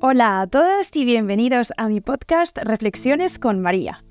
Hola a todas y bienvenidos a mi podcast Reflexiones con María.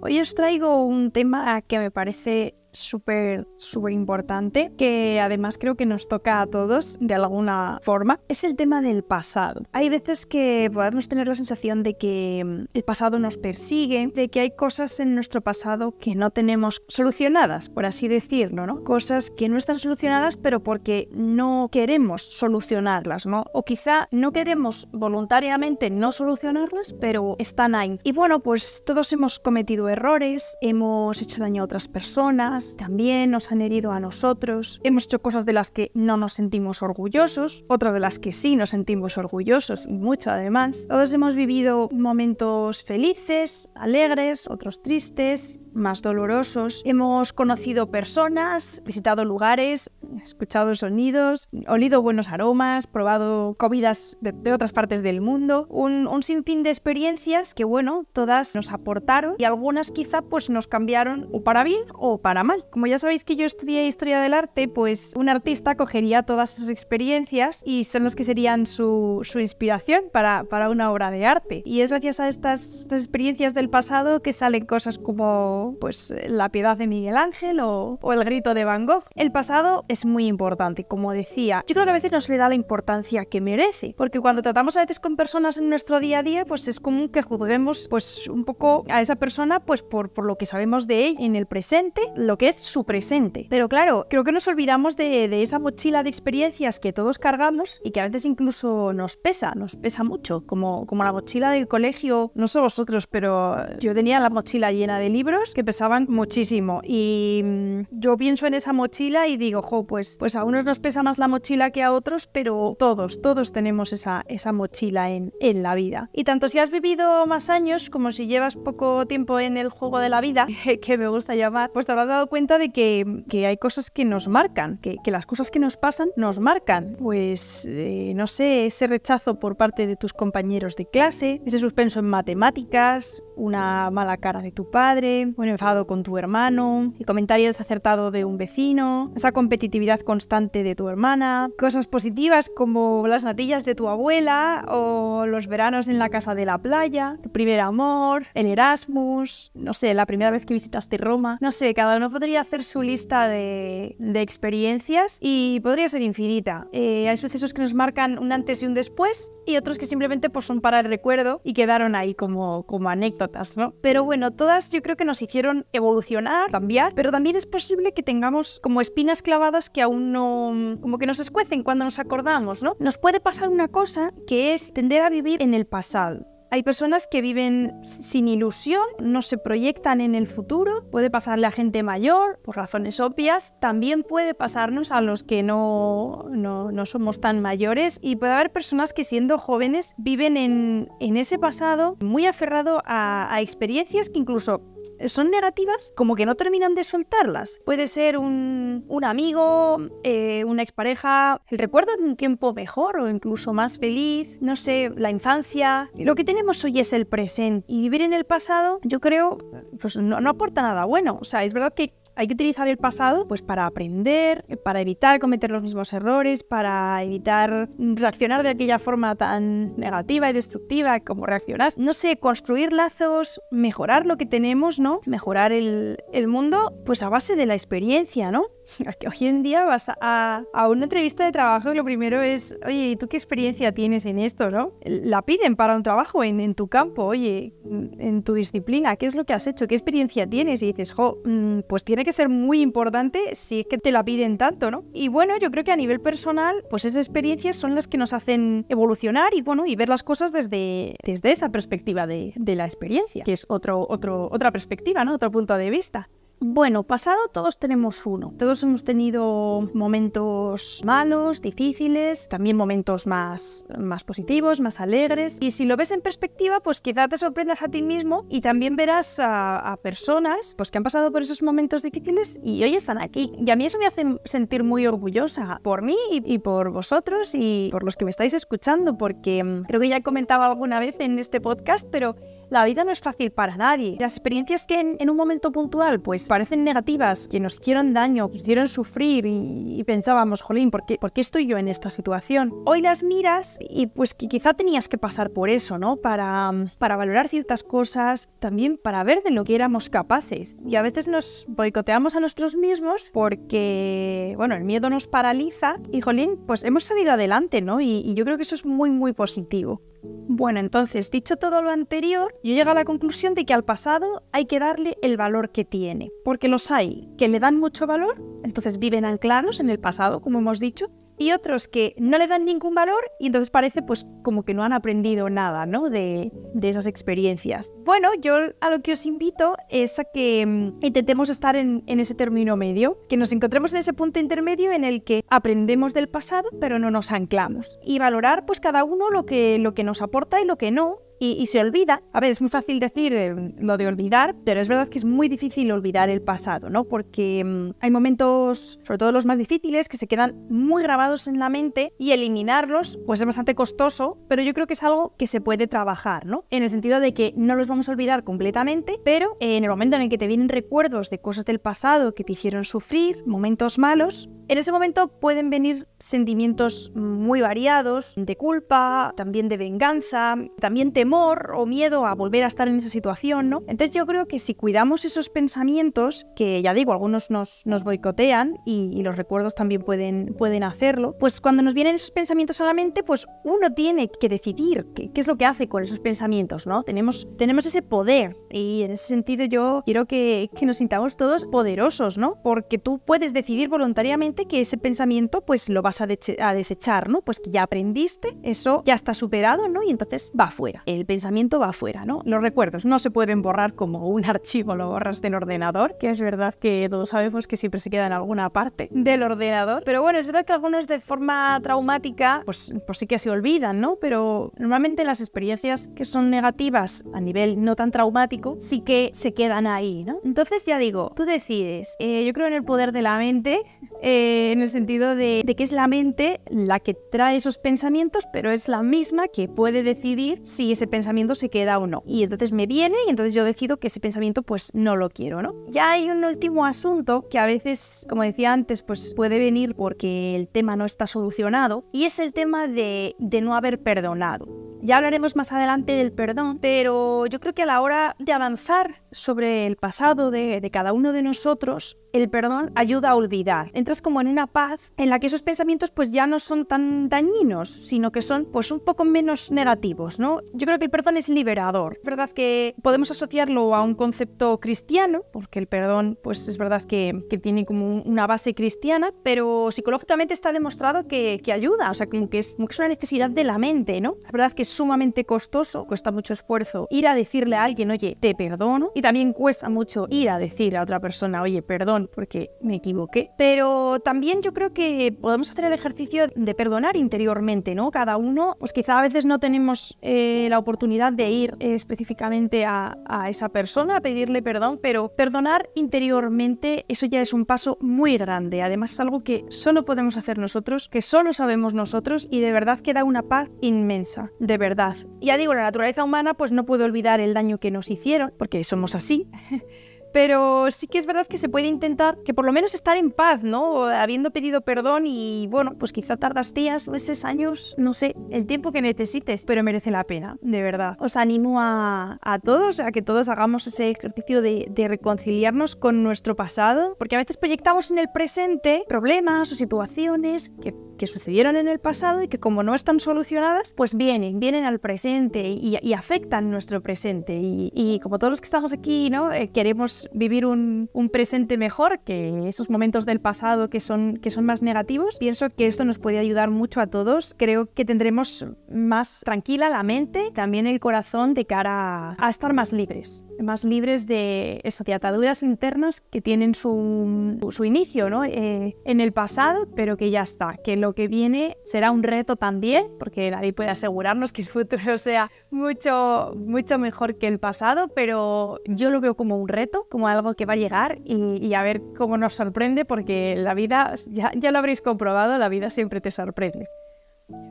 Hoy os traigo un tema que me parece súper, súper importante, que además creo que nos toca a todos de alguna forma, es el tema del pasado. Hay veces que podemos tener la sensación de que mm, el pasado nos persigue, de que hay cosas en nuestro pasado que no tenemos solucionadas, por así decirlo, ¿no? Cosas que no están solucionadas, pero porque no queremos solucionarlas, ¿no? O quizá no queremos voluntariamente no solucionarlas, pero están ahí. Y bueno, pues todos hemos cometido errores, hemos hecho daño a otras personas, también nos han herido a nosotros, hemos hecho cosas de las que no nos sentimos orgullosos, otras de las que sí nos sentimos orgullosos y mucho además. Todos hemos vivido momentos felices, alegres, otros tristes, más dolorosos. Hemos conocido personas, visitado lugares, escuchado sonidos, olido buenos aromas, probado comidas de, otras partes del mundo. Un, sinfín de experiencias que, bueno, todas nos aportaron y algunas quizá pues nos cambiaron o para bien o para mal. Como ya sabéis que yo estudié historia del arte, pues un artista cogería todas esas experiencias y son las que serían su, su inspiración para, para una obra de arte. Y es gracias a estas, estas experiencias del pasado que salen cosas como pues la piedad de Miguel Ángel o, el grito de Van Gogh. El pasado es muy importante, como decía. Yo creo que a veces no se le da la importancia que merece, porque cuando tratamos a veces con personas en nuestro día a día, pues es común que juzguemos pues un poco a esa persona pues por, lo que sabemos de ella en el presente, lo que es su presente. Pero claro, creo que nos olvidamos de, esa mochila de experiencias que todos cargamos y que a veces incluso nos pesa, nos pesa mucho, como, como la mochila del colegio, no sé vosotros, pero yo tenía la mochila llena de libros que pesaban muchísimo. Y mm, yo pienso en esa mochila y digo, jo, pues, pues a unos nos pesa más la mochila que a otros, pero todos, todos tenemos esa, esa mochila en, en la vida. Y tanto si has vivido más años como si llevas poco tiempo en el juego de la vida, que me gusta llamar, pues te habrás dado cuenta de que, hay cosas que nos marcan, que, las cosas que nos pasan nos marcan. Pues, eh, no sé, ese rechazo por parte de tus compañeros de clase, ese suspenso en matemáticas, una mala cara de tu padre, un enfado con tu hermano, el comentario desacertado de un vecino, esa competitividad constante de tu hermana, cosas positivas como las natillas de tu abuela o los veranos en la casa de la playa, tu primer amor, el Erasmus, no sé, la primera vez que visitaste Roma, no sé, cada uno podría hacer su lista de, experiencias y podría ser infinita. Eh, hay sucesos que nos marcan un antes y un después y otros que simplemente pues, son para el recuerdo y quedaron ahí como, como anécdotas, ¿no? Pero bueno, todas yo creo que nos hicieron evolucionar, cambiar, pero también es posible que tengamos como espinas clavadas que aún no, como que nos escuecen cuando nos acordamos, ¿no? Nos puede pasar una cosa que es tender a vivir en el pasado. Hay personas que viven sin ilusión, no se proyectan en el futuro. Puede pasarle a gente mayor, por razones obvias. También puede pasarnos a los que no, no, no somos tan mayores. Y puede haber personas que siendo jóvenes viven en, en ese pasado muy aferrado a experiencias que incluso son negativas, como que no terminan de soltarlas. Puede ser un, amigo, eh, una expareja, el recuerdo de un tiempo mejor o incluso más feliz, no sé, la infancia. Lo que tenemos hoy es el presente y vivir en el pasado, yo creo, pues no, no aporta nada bueno. O sea, es verdad que hay que utilizar el pasado pues para aprender, para evitar cometer los mismos errores, para evitar reaccionar de aquella forma tan negativa y destructiva como reaccionas. No sé, construir lazos, mejorar lo que tenemos, ¿no? Mejorar el, el mundo pues a base de la experiencia, ¿no? Hoy en día vas a, una entrevista de trabajo y lo primero es, oye, ¿y tú qué experiencia tienes en esto, no? La piden para un trabajo en, tu campo, oye, en tu disciplina, ¿qué es lo que has hecho? ¿Qué experiencia tienes? Y dices, jo, mm, pues tiene que ser muy importante si es que te la piden tanto, ¿no? Y bueno, yo creo que a nivel personal, pues esas experiencias son las que nos hacen evolucionar y bueno, y ver las cosas desde, desde esa perspectiva de, la experiencia, que es otra perspectiva, ¿no? Otro punto de vista. Bueno, pasado todos tenemos uno. Todos hemos tenido momentos malos, difíciles, también momentos más, más positivos, más alegres. Y si lo ves en perspectiva, pues quizá te sorprendas a ti mismo y también verás a, personas pues, que han pasado por esos momentos difíciles y hoy están aquí. Y a mí eso me hace sentir muy orgullosa por mí y, y por vosotros y por los que me estáis escuchando, porque mm, creo que ya he comentado alguna vez en este podcast, pero la vida no es fácil para nadie. Las experiencias que en, un momento puntual pues parecen negativas, que nos hicieron daño, que nos hicieron sufrir y, pensábamos, jolín, ¿por qué, estoy yo en esta situación? Hoy las miras y pues que quizá tenías que pasar por eso, ¿no? Para, valorar ciertas cosas, también para ver de lo que éramos capaces. Y a veces nos boicoteamos a nosotros mismos porque, bueno, el miedo nos paraliza y, jolín, pues hemos salido adelante, ¿no? Y, y yo creo que eso es muy, muy positivo. Bueno, entonces, dicho todo lo anterior, yo llego a la conclusión de que al pasado hay que darle el valor que tiene, porque los hay que le dan mucho valor, entonces viven anclados en el pasado, como hemos dicho, y otros que no le dan ningún valor y entonces parece pues como que no han aprendido nada, De, esas experiencias. Bueno, yo a lo que os invito es a que mm, intentemos estar en, ese término medio, que nos encontremos en ese punto intermedio en el que aprendemos del pasado pero no nos anclamos y valorar pues cada uno lo que, lo que nos aporta y lo que no y, se olvida. A ver, es muy fácil decir eh, lo de olvidar, pero es verdad que es muy difícil olvidar el pasado, ¿no? Porque mm, hay momentos, sobre todo los más difíciles, que se quedan muy grabados en la mente y eliminarlos, pues es bastante costoso, pero yo creo que es algo que se puede trabajar, ¿no? En el sentido de que no los vamos a olvidar completamente, pero eh, en el momento en el que te vienen recuerdos de cosas del pasado que te hicieron sufrir, momentos malos, en ese momento pueden venir sentimientos muy variados de culpa, también de venganza, también temor o miedo a volver a estar en esa situación, ¿no? Entonces yo creo que si cuidamos esos pensamientos, que ya digo, algunos nos, boicotean y, los recuerdos también pueden, pueden hacerlo, pues cuando nos vienen esos pensamientos a la mente, pues uno tiene que decidir qué, es lo que hace con esos pensamientos, ¿no? Tenemos, tenemos ese poder y en ese sentido yo quiero que, que nos sintamos todos poderosos, ¿no? Porque tú puedes decidir voluntariamente que ese pensamiento pues lo vas a, a desechar, ¿no? Pues que ya aprendiste, eso ya está superado, ¿no? Y entonces va fuera el pensamiento va afuera, ¿no? Los recuerdos no se pueden borrar como un archivo lo borras del ordenador, que es verdad que todos sabemos que siempre se queda en alguna parte del ordenador, pero bueno, es verdad que algunos de forma traumática, pues, por pues sí que se olvidan, ¿no? Pero normalmente las experiencias que son negativas a nivel no tan traumático sí que se quedan ahí, ¿no? Entonces ya digo, tú decides, eh, yo creo en el poder de la mente, eh, en el sentido de que es la mente la que trae esos pensamientos, pero es la misma que puede decidir si ese pensamiento se queda o no. Y entonces me viene y entonces yo decido que ese pensamiento pues no lo quiero, ¿no? Ya hay un último asunto que a veces, como decía antes, pues puede venir porque el tema no está solucionado y es el tema de, de no haber perdonado. Ya hablaremos más adelante del perdón, pero yo creo que a la hora de avanzar sobre el pasado de, cada uno de nosotros, el perdón ayuda a olvidar. Entras como en una paz en la que esos pensamientos pues ya no son tan dañinos, sino que son pues un poco menos negativos, ¿no? Yo creo que el perdón es liberador. Es verdad que podemos asociarlo a un concepto cristiano, porque el perdón pues es verdad que, tiene como una base cristiana, pero psicológicamente está demostrado que, que ayuda, o sea, como que, es, que es una necesidad de la mente, ¿no? verdad que sumamente costoso, cuesta mucho esfuerzo ir a decirle a alguien, oye, te perdono. Y también cuesta mucho ir a decir a otra persona, oye, perdón, porque me equivoqué. Pero también yo creo que podemos hacer el ejercicio de perdonar interiormente, ¿no? Cada uno, pues quizá a veces no tenemos eh, la oportunidad de ir eh, específicamente a, a esa persona a pedirle perdón, pero perdonar interiormente, eso ya es un paso muy grande. Además es algo que solo podemos hacer nosotros, que solo sabemos nosotros y de verdad que da una paz inmensa. De verdad. Ya digo, la naturaleza humana pues no puede olvidar el daño que nos hicieron, porque somos así. Pero sí que es verdad que se puede intentar que por lo menos estar en paz, ¿no? Habiendo pedido perdón y bueno, pues quizá tardas días, meses, años, no sé, el tiempo que necesites, pero merece la pena, de verdad. Os animo a, todos, a que todos hagamos ese ejercicio de, reconciliarnos con nuestro pasado, porque a veces proyectamos en el presente problemas o situaciones que que sucedieron en el pasado y que como no están solucionadas, pues vienen, vienen al presente y, afectan nuestro presente. Y, como todos los que estamos aquí, ¿no? Eh, queremos vivir un, presente mejor que esos momentos del pasado que son, que son más negativos. Pienso que esto nos puede ayudar mucho a todos. Creo que tendremos más tranquila la mente, también el corazón de cara a estar más libres, más libres de eso, ataduras internas que tienen su, su inicio, ¿no? Eh, en el pasado, pero que ya está, que lo que viene será un reto también, porque nadie puede asegurarnos que el futuro sea mucho, mucho mejor que el pasado, pero yo lo veo como un reto, como algo que va a llegar y, a ver cómo nos sorprende, porque la vida, ya lo habréis comprobado, la vida siempre te sorprende.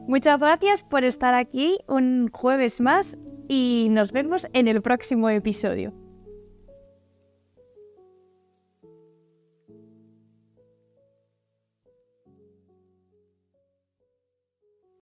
Muchas gracias por estar aquí un jueves más y nos vemos en el próximo episodio.